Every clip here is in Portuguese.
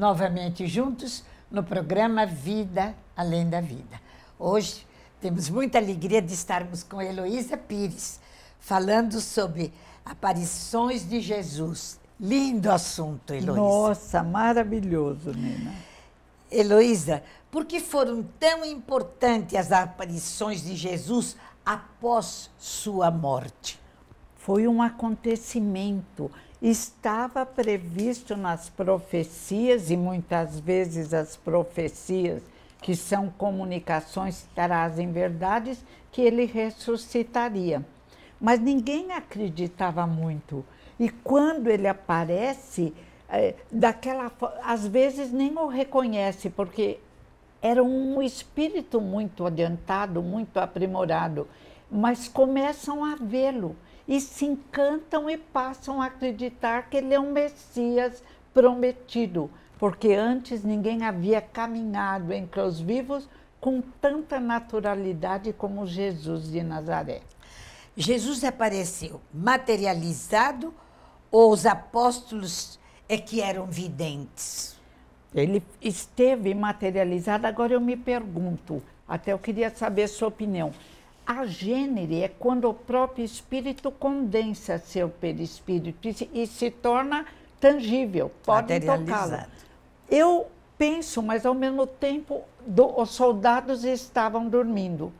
novamente juntos no programa Vida Além da Vida. Hoje temos muita alegria de estarmos com Heloísa Pires, falando sobre aparições de Jesus. Lindo assunto, Heloísa. Nossa, maravilhoso, Nina. Heloísa, por que foram tão importantes as aparições de Jesus após sua morte? Foi um acontecimento estava previsto nas profecias, e muitas vezes as profecias, que são comunicações, trazem verdades, que ele ressuscitaria. Mas ninguém acreditava muito. E quando ele aparece, é, daquela às vezes nem o reconhece, porque era um espírito muito adiantado, muito aprimorado, mas começam a vê-lo e se encantam e passam a acreditar que ele é um Messias prometido, porque antes ninguém havia caminhado entre os vivos com tanta naturalidade como Jesus de Nazaré. Jesus apareceu materializado ou os apóstolos é que eram videntes? Ele esteve materializado. Agora eu me pergunto, até eu queria saber sua opinião. A gênere é quando o próprio espírito condensa seu perispírito e se, e se torna tangível, pode tocá-lo. Eu penso, mas ao mesmo tempo do, os soldados estavam dormindo.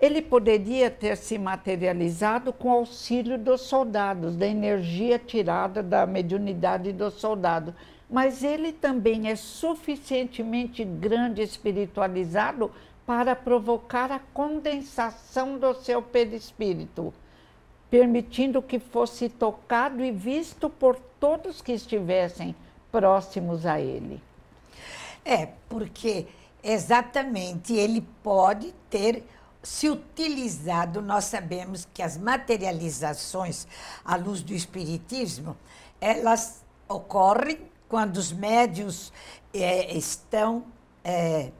Ele poderia ter se materializado com auxílio dos soldados, da energia tirada da mediunidade do soldado. Mas ele também é suficientemente grande espiritualizado para provocar a condensação do seu perispírito, permitindo que fosse tocado e visto por todos que estivessem próximos a ele. É, porque exatamente ele pode ter se utilizado, nós sabemos que as materializações à luz do espiritismo, elas ocorrem quando os médios é, estão é,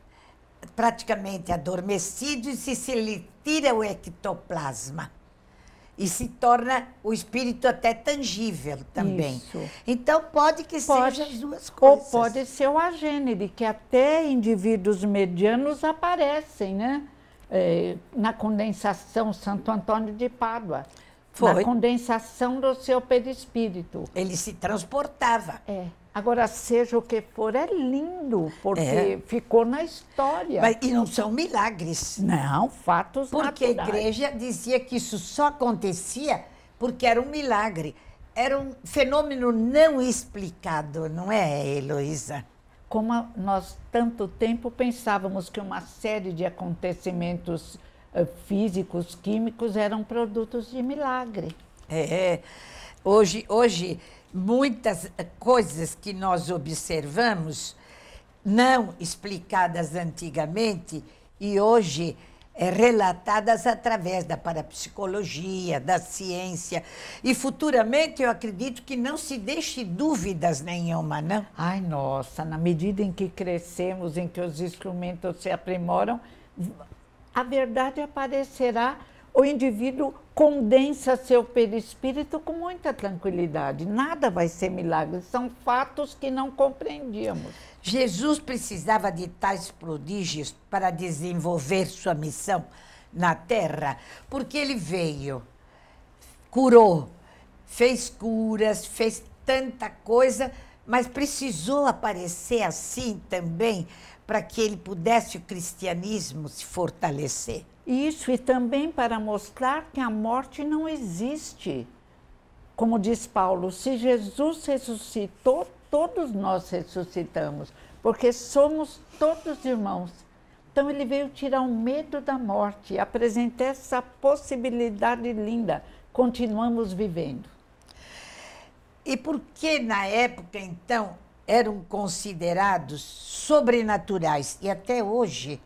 praticamente adormecido e se, se lhe tira o ectoplasma. E se torna o espírito até tangível também. Isso. Então, pode que pode, seja as duas coisas. Ou pode ser o agênero, que até indivíduos medianos aparecem, né? É, na condensação Santo Antônio de Pádua. Foi. Na condensação do seu perispírito. Ele se transportava. É. Agora, seja o que for, é lindo, porque é. ficou na história. Mas, e não são milagres. Não, fatos Porque naturais. a igreja dizia que isso só acontecia porque era um milagre. Era um fenômeno não explicado, não é, Heloísa? Como nós tanto tempo pensávamos que uma série de acontecimentos eh, físicos, químicos, eram produtos de milagre. É. Hoje, hoje muitas coisas que nós observamos, não explicadas antigamente e hoje é, relatadas através da parapsicologia, da ciência. E futuramente eu acredito que não se deixe dúvidas nenhuma, não? Ai, nossa, na medida em que crescemos, em que os instrumentos se aprimoram, a verdade aparecerá o indivíduo condensa seu perispírito com muita tranquilidade. Nada vai ser milagre, são fatos que não compreendíamos. Jesus precisava de tais prodígios para desenvolver sua missão na terra, porque ele veio, curou, fez curas, fez tanta coisa, mas precisou aparecer assim também para que ele pudesse o cristianismo se fortalecer. Isso, e também para mostrar que a morte não existe. Como diz Paulo, se Jesus ressuscitou, todos nós ressuscitamos, porque somos todos irmãos. Então ele veio tirar o medo da morte, apresentar essa possibilidade linda. Continuamos vivendo. E por que na época então eram considerados sobrenaturais e até hoje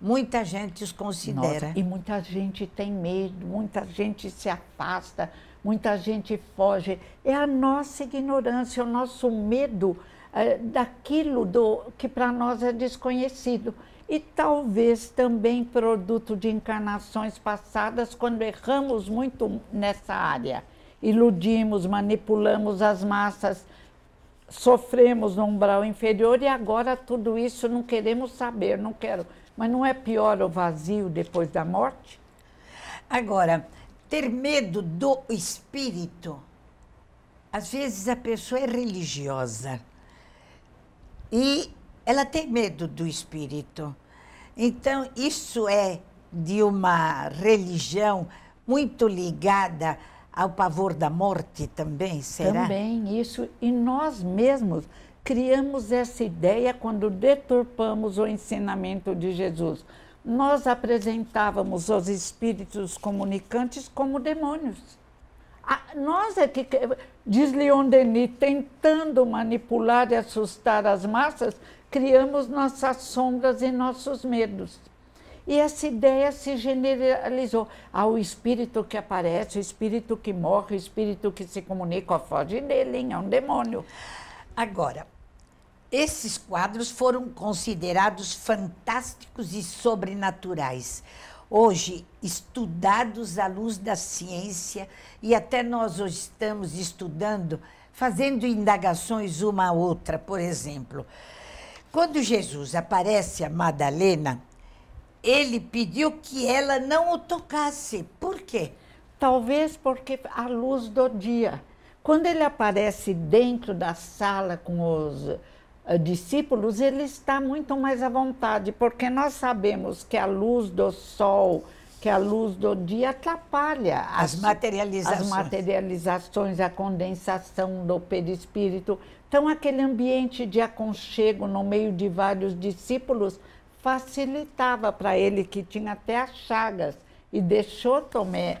Muita gente desconsidera. Nossa, e muita gente tem medo, muita gente se afasta, muita gente foge. É a nossa ignorância, o nosso medo é, daquilo do, que para nós é desconhecido. E talvez também produto de encarnações passadas, quando erramos muito nessa área. Iludimos, manipulamos as massas, sofremos no umbral inferior e agora tudo isso não queremos saber, não quero mas não é pior o vazio depois da morte? Agora, ter medo do espírito. Às vezes a pessoa é religiosa e ela tem medo do espírito. Então, isso é de uma religião muito ligada ao pavor da morte também, será? Também, isso. E nós mesmos criamos essa ideia quando deturpamos o ensinamento de Jesus. Nós apresentávamos os espíritos comunicantes como demônios. A, nós é que, diz Leon Denis, tentando manipular e assustar as massas, criamos nossas sombras e nossos medos. E essa ideia se generalizou. Há o espírito que aparece, o espírito que morre, o espírito que se comunica, foge dele, hein? é um demônio. Agora, esses quadros foram considerados fantásticos e sobrenaturais, hoje estudados à luz da ciência e até nós hoje estamos estudando, fazendo indagações uma a outra, por exemplo. Quando Jesus aparece a Madalena, ele pediu que ela não o tocasse. Por quê? Talvez porque a luz do dia. Quando ele aparece dentro da sala com os eh, discípulos, ele está muito mais à vontade, porque nós sabemos que a luz do sol, que a luz do dia atrapalha as, as materializações, as materializações, a condensação do perispírito. Então, aquele ambiente de aconchego no meio de vários discípulos facilitava para ele que tinha até as chagas e deixou Tomé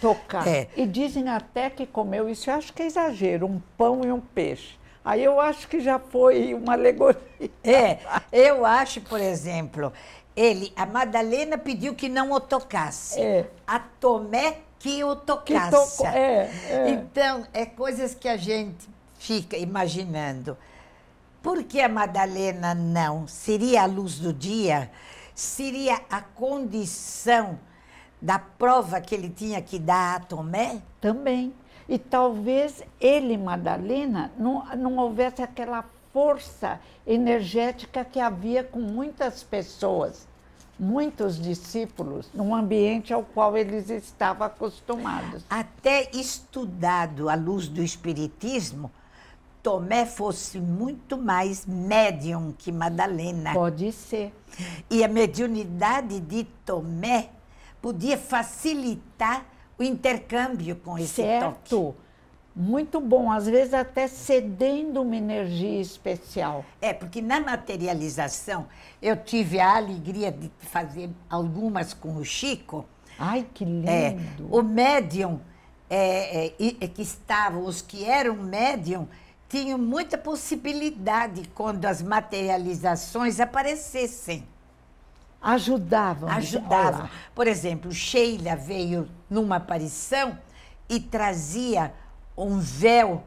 tocar. É. E dizem até que comeu isso, eu acho que é exagero, um pão e um peixe. Aí eu acho que já foi uma alegoria. É, eu acho, por exemplo, ele, a Madalena pediu que não o tocasse. É. A Tomé que o tocasse. Que é, é. Então, é coisas que a gente fica imaginando. Por que a Madalena não? Seria a luz do dia? Seria a condição da prova que ele tinha que dar a Tomé? Também. E talvez ele, Madalena, não, não houvesse aquela força energética que havia com muitas pessoas, muitos discípulos, num ambiente ao qual eles estavam acostumados. Até estudado à luz do Espiritismo, Tomé fosse muito mais médium que Madalena. Pode ser. E a mediunidade de Tomé podia facilitar o intercâmbio com esse certo. toque. Muito bom, às vezes até cedendo uma energia especial. É, porque na materialização eu tive a alegria de fazer algumas com o Chico. Ai, que é, lindo! É, o médium é, é, é que estavam, os que eram médium, tinham muita possibilidade quando as materializações aparecessem. Ajudavam. Ajudavam. Por exemplo, Sheila veio numa aparição e trazia um véu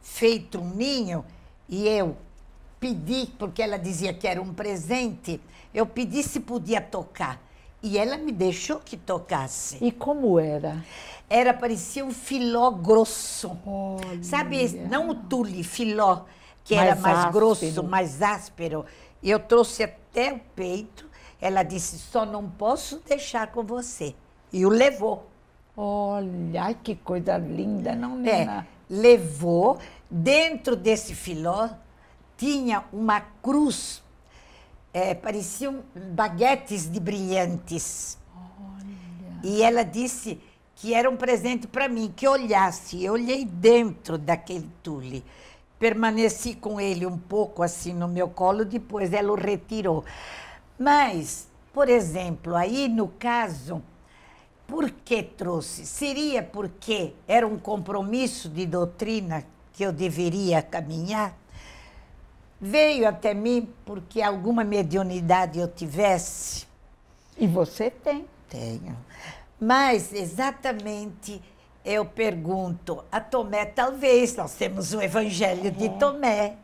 feito um ninho e eu pedi, porque ela dizia que era um presente, eu pedi se podia tocar. E ela me deixou que tocasse. E como era? Era, parecia um filó grosso. Olha. Sabe, não o tule, filó, que mais era mais áspero. grosso, mais áspero. e Eu trouxe até o peito ela disse: só não posso deixar com você. E o levou. Olha, que coisa linda, não, Nina? É, levou. Dentro desse filó tinha uma cruz, é, pareciam baguetes de brilhantes. Olha. E ela disse que era um presente para mim, que olhasse. Eu olhei dentro daquele tule. Permaneci com ele um pouco assim no meu colo, depois ela o retirou. Mas, por exemplo, aí no caso, por que trouxe? Seria porque era um compromisso de doutrina que eu deveria caminhar? Veio até mim porque alguma mediunidade eu tivesse? E você tem? Tenho. Mas, exatamente, eu pergunto a Tomé, talvez, nós temos o Evangelho de é. Tomé.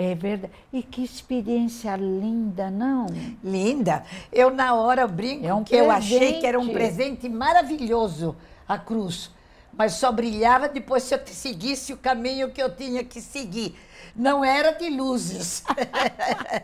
É verdade. E que experiência linda, não? Linda. Eu, na hora, brinco é um que presente. eu achei que era um presente maravilhoso a cruz. Mas só brilhava depois se eu seguisse o caminho que eu tinha que seguir. Não era de luzes.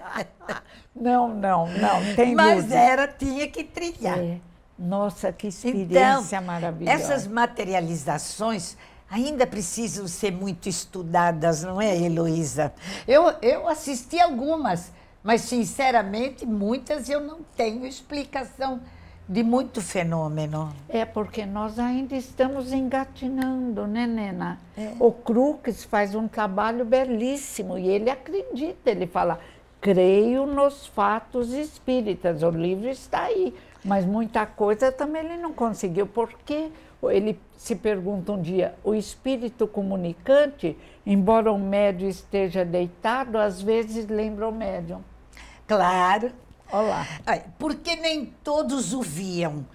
não, não, não. Tem Mas luzes. era, tinha que trilhar. É. Nossa, que então, experiência então, maravilhosa. Essas materializações ainda precisam ser muito estudadas, não é, Heloísa? Eu, eu assisti algumas, mas sinceramente, muitas eu não tenho explicação de muito fenômeno. É porque nós ainda estamos engatinando, né, Nena? É. O Crux faz um trabalho belíssimo e ele acredita, ele fala, creio nos fatos espíritas, o livro está aí. Mas muita coisa também ele não conseguiu, porque ele se pergunta um dia: o espírito comunicante, embora o médium esteja deitado, às vezes lembra o médium. Claro. Olá. Porque nem todos o viam.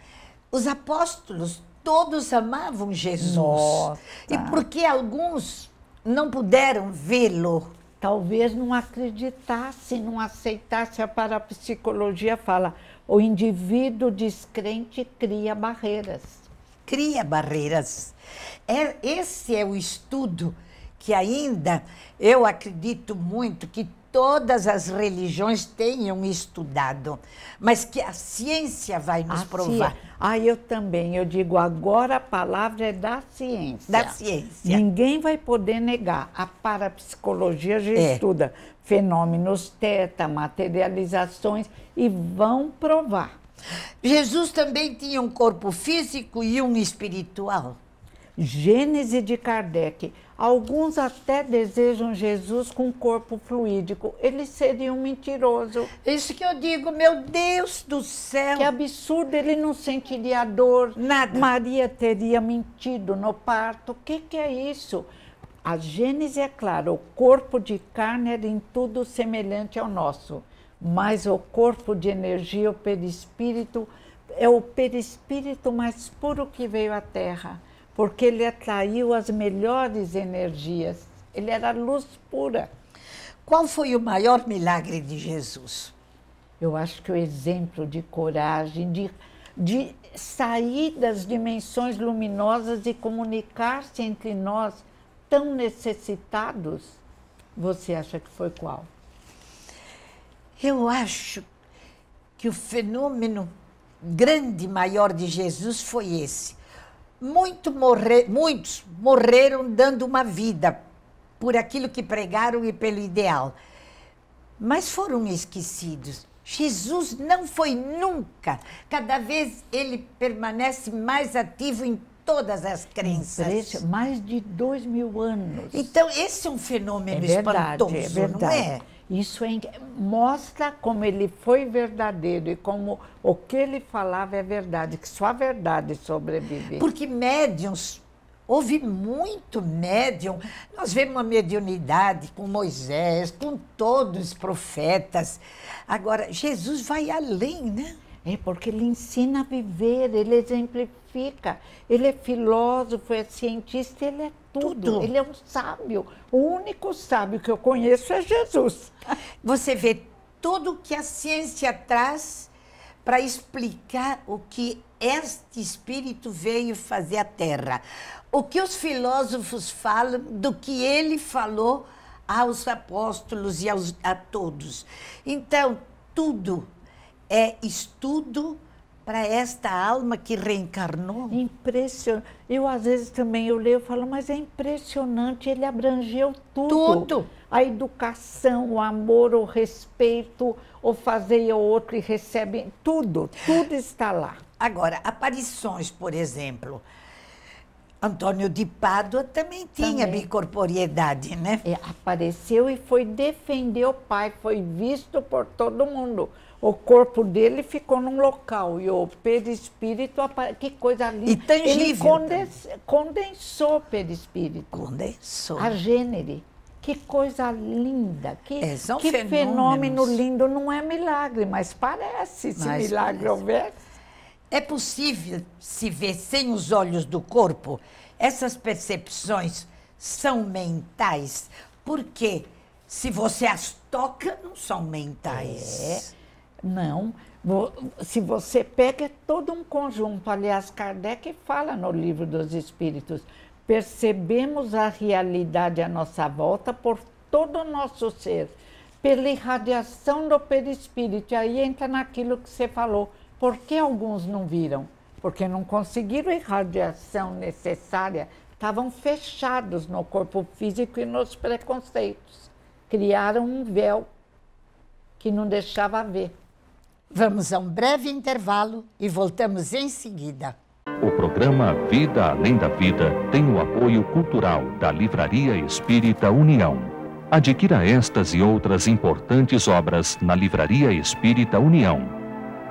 Os apóstolos todos amavam Jesus. Nossa. E porque alguns não puderam vê-lo. Talvez não acreditasse, não aceitasse a parapsicologia fala. O indivíduo descrente cria barreiras cria barreiras. É, esse é o estudo que ainda eu acredito muito que todas as religiões tenham estudado, mas que a ciência vai nos a provar. Ciência. Ah, eu também. Eu digo agora a palavra é da ciência. Da ciência. Ninguém vai poder negar. A parapsicologia já é. estuda fenômenos teta, materializações e vão provar. Jesus também tinha um corpo físico e um espiritual. Gênese de Kardec. Alguns até desejam Jesus com corpo fluídico. Ele seria um mentiroso. Isso que eu digo, meu Deus do céu. Que absurdo, ele não sentiria dor. Nada. Maria teria mentido no parto. O que, que é isso? A Gênese é clara, o corpo de carne era em tudo semelhante ao nosso mas o corpo de energia, o perispírito, é o perispírito mais puro que veio à Terra, porque ele atraiu as melhores energias. Ele era luz pura. Qual foi o maior milagre de Jesus? Eu acho que o exemplo de coragem, de, de sair das dimensões luminosas e comunicar-se entre nós, tão necessitados, você acha que foi qual? Eu acho que o fenômeno grande, maior de Jesus foi esse. Muito morre, muitos morreram dando uma vida por aquilo que pregaram e pelo ideal, mas foram esquecidos. Jesus não foi nunca. Cada vez ele permanece mais ativo em todas as crenças. Mais de dois mil anos. Então, esse é um fenômeno é verdade, espantoso, é verdade. não é? Isso é, mostra como ele foi verdadeiro e como o que ele falava é verdade, que só a verdade sobrevive. Porque médiums, houve muito médium. Nós vemos uma mediunidade com Moisés, com todos os profetas. Agora, Jesus vai além, né? É porque ele ensina a viver, ele exemplifica fica. Ele é filósofo, é cientista, ele é tudo. tudo. Ele é um sábio. O único sábio que eu conheço é Jesus. Você vê tudo que a ciência traz para explicar o que este espírito veio fazer à Terra. O que os filósofos falam do que ele falou aos apóstolos e aos, a todos. Então, tudo é estudo para esta alma que reencarnou? Impressionante. Eu às vezes também eu leio e falo, mas é impressionante, ele abrangeu tudo. Tudo. A educação, o amor, o respeito, o fazer o outro e recebe tudo, tudo está lá. Agora, aparições, por exemplo, Antônio de Pádua também tinha também. bicorporiedade, né? É, apareceu e foi defender o pai, foi visto por todo mundo. O corpo dele ficou num local e o perispírito, que coisa linda! E tangível. Ele condens, condensou o perispírito. Condensou. A gênero. Que coisa linda, que, é, que fenômeno lindo. Não é milagre, mas parece, se milagre parece. houvesse. É possível se ver sem os olhos do corpo? Essas percepções são mentais? Porque se você as toca, não são mentais. É. Não. Se você pega é todo um conjunto, aliás, Kardec fala no livro dos Espíritos, percebemos a realidade à nossa volta por todo o nosso ser, pela irradiação do perispírito. aí entra naquilo que você falou, por que alguns não viram? Porque não conseguiram a irradiação necessária, estavam fechados no corpo físico e nos preconceitos. Criaram um véu que não deixava ver. Vamos a um breve intervalo e voltamos em seguida. O programa Vida Além da Vida tem o apoio cultural da Livraria Espírita União. Adquira estas e outras importantes obras na Livraria Espírita União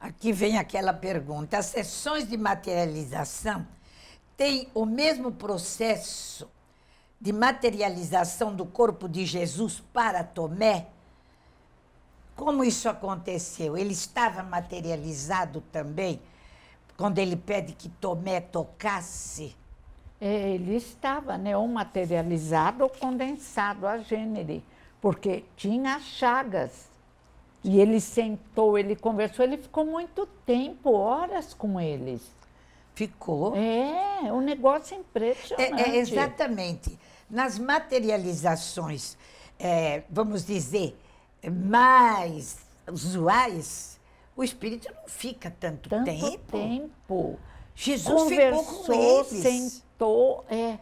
Aqui vem aquela pergunta. As sessões de materialização têm o mesmo processo de materialização do corpo de Jesus para Tomé? Como isso aconteceu? Ele estava materializado também quando ele pede que Tomé tocasse? É, ele estava, né, ou materializado ou condensado a gênero, porque tinha chagas e ele sentou, ele conversou, ele ficou muito tempo, horas com eles. Ficou? É, um negócio é impressionante. É, é, exatamente. Nas materializações, é, vamos dizer, mais usuais, o espírito não fica tanto, tanto tempo. tempo. Jesus Conversou, ficou com eles. sentou, é.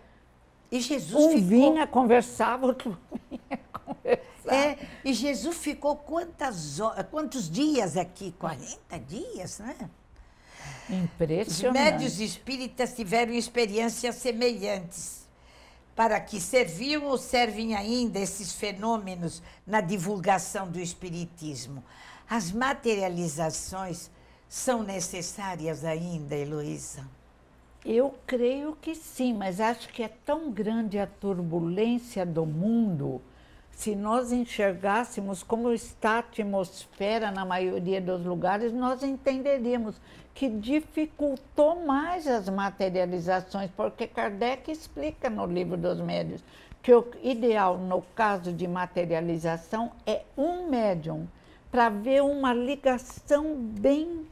E Jesus um ficou... vinha, conversava, outro vinha, conversava. É, e Jesus ficou quantas horas, quantos dias aqui? 40 dias, né? Impressionante. Os médios espíritas tiveram experiências semelhantes. Para que serviam ou servem ainda esses fenômenos na divulgação do espiritismo? As materializações são necessárias ainda, Heloísa? Eu creio que sim, mas acho que é tão grande a turbulência do mundo se nós enxergássemos como está a atmosfera na maioria dos lugares, nós entenderíamos que dificultou mais as materializações, porque Kardec explica no livro dos médios que o ideal no caso de materialização é um médium para ver uma ligação bem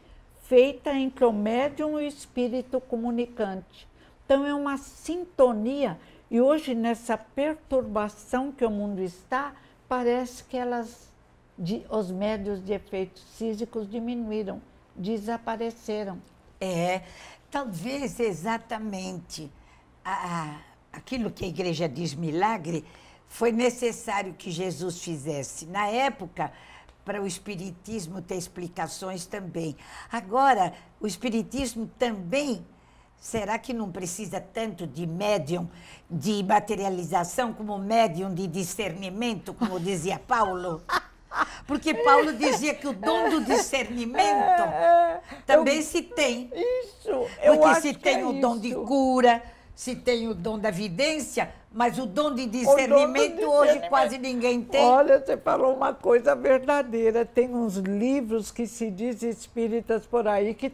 feita entre o médium e o espírito comunicante. Então é uma sintonia e hoje, nessa perturbação que o mundo está, parece que elas, de, os médios de efeitos físicos diminuíram, desapareceram. É, talvez exatamente a, a, aquilo que a igreja diz milagre foi necessário que Jesus fizesse. Na época, para o Espiritismo ter explicações também. Agora, o Espiritismo também Será que não precisa tanto de médium de materialização como médium de discernimento, como dizia Paulo? Porque Paulo dizia que o dom do é, é, discernimento é, também eu, se tem. Isso, eu Porque se tem é o isso. dom de cura, se tem o dom da vidência, mas o dom de discernimento dom hoje discernimento. quase ninguém tem. Olha, você falou uma coisa verdadeira. Tem uns livros que se diz espíritas por aí que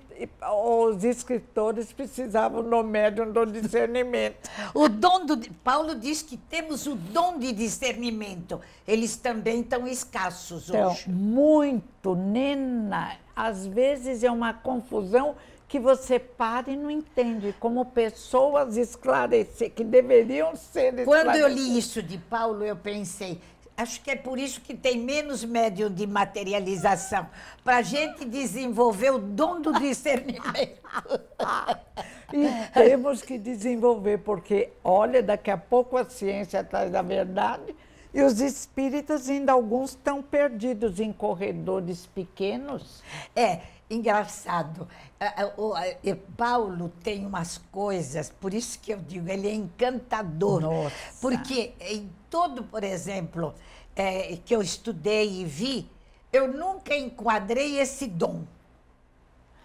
os escritores precisavam do médium do discernimento. o dom do Paulo diz que temos o dom de discernimento. Eles também estão escassos então, hoje. Muito, Nena. Às vezes é uma confusão que você para e não entende, como pessoas esclarecer, que deveriam ser esclarecidas. Quando eu li isso de Paulo, eu pensei, acho que é por isso que tem menos médium de materialização, para a gente desenvolver o dom do discernimento. e temos que desenvolver, porque, olha, daqui a pouco a ciência atrás da verdade, e os espíritas ainda alguns estão perdidos em corredores pequenos. É, engraçado. O Paulo tem umas coisas, por isso que eu digo, ele é encantador. Nossa. Porque em todo, por exemplo, é, que eu estudei e vi, eu nunca enquadrei esse dom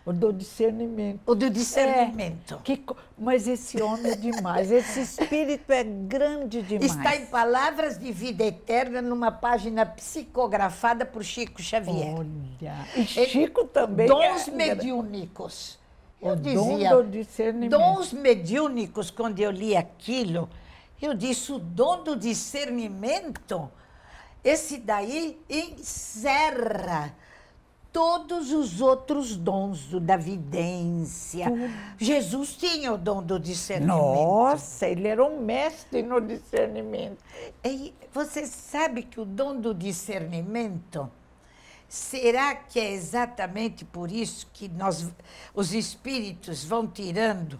o do discernimento. O do discernimento. É, que, mas esse homem é demais, esse espírito é grande demais. Está em Palavras de Vida Eterna, numa página psicografada por Chico Xavier. Olha, e Chico Ele, também. Dons é, mediúnicos. Eu o dizia, dom do discernimento. Dons mediúnicos, quando eu li aquilo, eu disse, o dom do discernimento, esse daí encerra todos os outros dons do, da vidência. Jesus tinha o dom do discernimento. Nossa, ele era um mestre no discernimento. E você sabe que o dom do discernimento, será que é exatamente por isso que nós, os espíritos vão tirando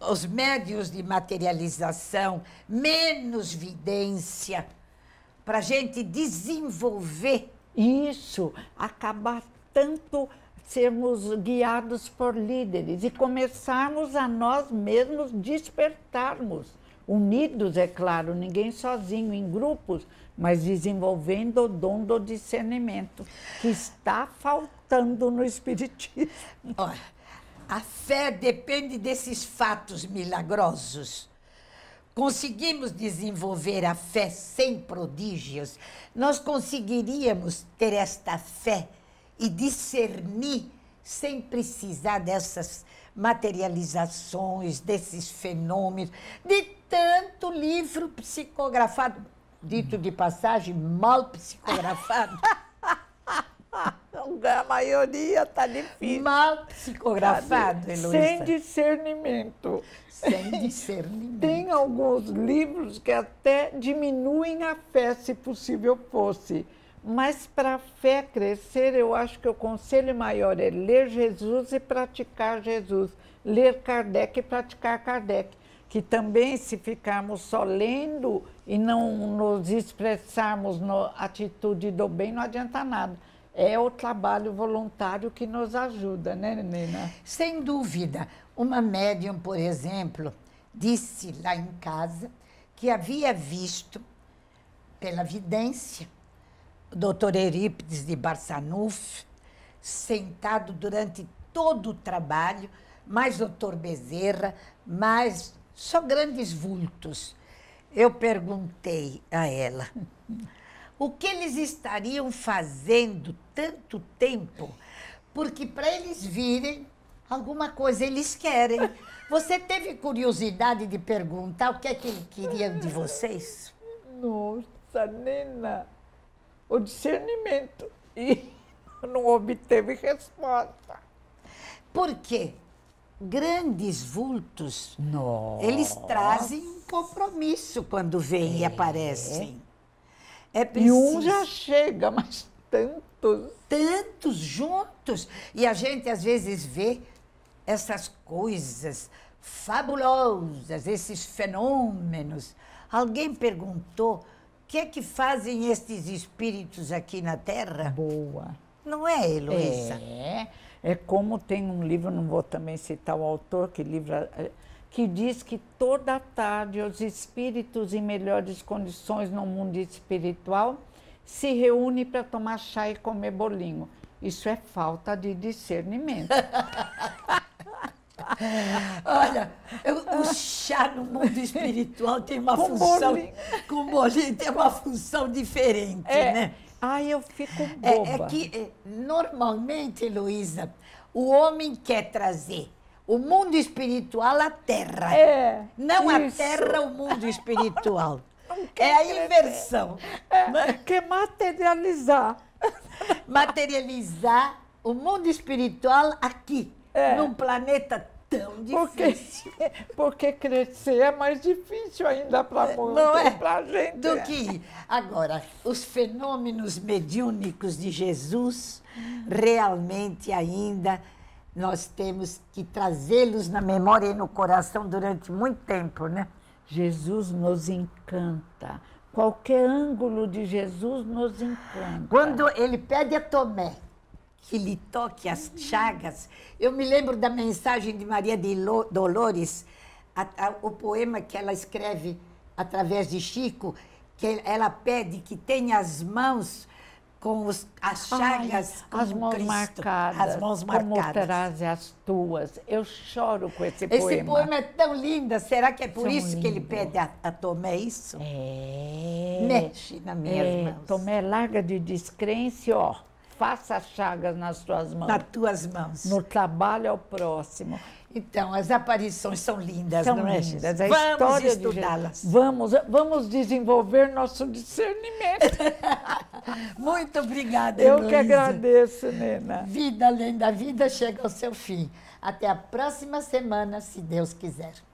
os médios de materialização, menos vidência, para a gente desenvolver isso, acabar tanto sermos guiados por líderes e começarmos a nós mesmos despertarmos. Unidos, é claro, ninguém sozinho, em grupos, mas desenvolvendo o dom do discernimento, que está faltando no Espiritismo. Olha, a fé depende desses fatos milagrosos. Conseguimos desenvolver a fé sem prodígios, nós conseguiríamos ter esta fé e discernir sem precisar dessas materializações, desses fenômenos, de tanto livro psicografado, dito de passagem, mal psicografado. A maioria tá difícil. Mal psicografado, tá Heloísa. Sem discernimento. Sem discernimento. Tem alguns livros que até diminuem a fé, se possível fosse. Mas para a fé crescer, eu acho que o conselho maior é ler Jesus e praticar Jesus, ler Kardec e praticar Kardec. Que também, se ficarmos só lendo e não nos expressarmos na atitude do bem, não adianta nada. É o trabalho voluntário que nos ajuda, né, Nina? Sem dúvida. Uma médium, por exemplo, disse lá em casa que havia visto, pela vidência, doutor Eurípides de Barçanuf, sentado durante todo o trabalho, mais doutor Bezerra, mais só grandes vultos. Eu perguntei a ela o que eles estariam fazendo tanto tempo, porque para eles virem, alguma coisa eles querem. Você teve curiosidade de perguntar o que é que eles queriam de vocês? Nossa, Nena! o discernimento e não obteve resposta. Por quê? Grandes vultos, Nossa. eles trazem um compromisso quando vêm é. e aparecem. É preciso. E um já chega, mas tantos. Tantos juntos. E a gente às vezes vê essas coisas fabulosas, esses fenômenos. Alguém perguntou que é que fazem estes espíritos aqui na Terra? Boa. Não é, Heloísa? É. É como tem um livro, não vou também citar o autor, que livro é, que diz que toda tarde os espíritos em melhores condições no mundo espiritual se reúnem para tomar chá e comer bolinho. Isso é falta de discernimento. Olha, eu, o chá no mundo espiritual tem uma com função. Bolinho. Com bolinho tem uma função diferente, é. né? Ai, eu fico boba. É, é que, é, normalmente, Luísa, o homem quer trazer o mundo espiritual à terra. É, não isso. a terra, o mundo espiritual. é a inversão. É, é? Que materializar. Materializar o mundo espiritual aqui, é. num planeta tão difícil. Porque, porque crescer é mais difícil ainda para Não é para gente. Do é. que agora os fenômenos mediúnicos de Jesus realmente ainda nós temos que trazê-los na memória e no coração durante muito tempo, né? Jesus nos encanta. Qualquer ângulo de Jesus nos encanta. Quando ele pede a Tomé, que lhe toque as chagas. Eu me lembro da mensagem de Maria de Dolores, a, a, o poema que ela escreve através de Chico, que ela pede que tenha as mãos com os, as chagas, Ai, as mãos Cristo, marcadas, as mãos marcadas. Como as tuas. Eu choro com esse, esse poema. Esse poema é tão lindo. Será que é por São isso lindo. que ele pede a, a Tomé isso? É. Mexe na minha é, mãos. Tomé larga de descrença, ó faça chagas nas tuas mãos. Nas tuas mãos. No trabalho ao próximo. Então, as aparições são lindas, são não é, lindas. A vamos estudá-las. Vamos, vamos desenvolver nosso discernimento. Muito obrigada, Eu que agradeço, Nena. Vida além da vida chega ao seu fim. Até a próxima semana, se Deus quiser.